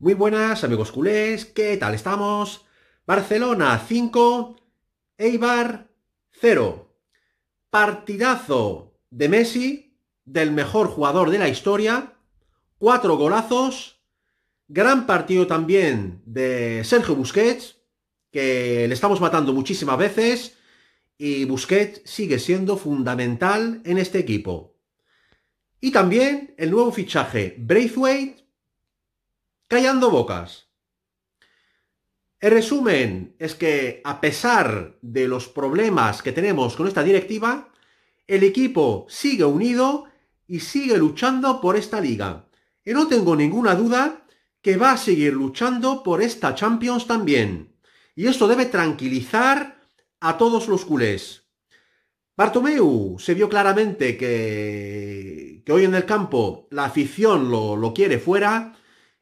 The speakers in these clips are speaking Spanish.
Muy buenas amigos culés, ¿qué tal estamos? Barcelona 5, Eibar 0. Partidazo de Messi, del mejor jugador de la historia, cuatro golazos, gran partido también de Sergio Busquets, que le estamos matando muchísimas veces, y Busquets sigue siendo fundamental en este equipo. Y también el nuevo fichaje Braithwaite, callando bocas. El resumen es que a pesar de los problemas que tenemos con esta directiva, el equipo sigue unido y sigue luchando por esta liga. Y no tengo ninguna duda que va a seguir luchando por esta Champions también. Y esto debe tranquilizar a todos los culés. Bartomeu se vio claramente que, hoy en el campo la afición lo quiere fuera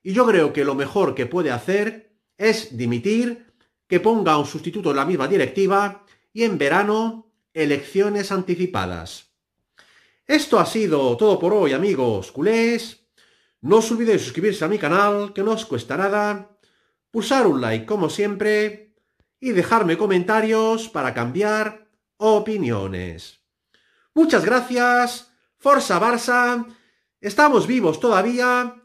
y yo creo que lo mejor que puede hacer es dimitir, que ponga un sustituto en la misma directiva y en verano elecciones anticipadas. Esto ha sido todo por hoy amigos culés. No os olvidéis suscribirse a mi canal, que no os cuesta nada, pulsar un like como siempre y dejarme comentarios para cambiar opiniones. Muchas gracias, Forza Barça, estamos vivos todavía